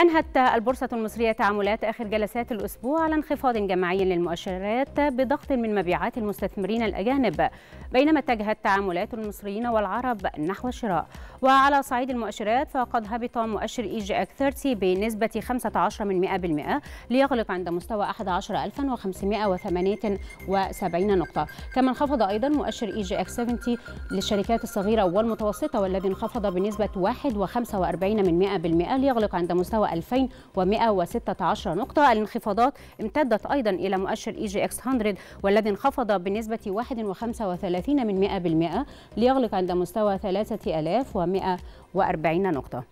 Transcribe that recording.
أنهت البورصة المصرية تعاملات آخر جلسات الأسبوع على انخفاض جماعي للمؤشرات بضغط من مبيعات المستثمرين الأجانب بينما اتجهت تعاملات المصريين والعرب نحو الشراء وعلى صعيد المؤشرات فقد هبط مؤشر إي جي أك 30 بنسبة 15% ليغلق عند مستوى 11578 نقطة كما انخفض أيضا مؤشر إي جي أك 70 للشركات الصغيرة والمتوسطة والذي انخفض بنسبة 1.45% ليغلق عند مستوى 2116 نقطة الانخفاضات امتدت أيضا إلى مؤشر إي جي إكس 100 والذي انخفض بنسبة 1.35 ليغلق عند مستوى 3140 نقطة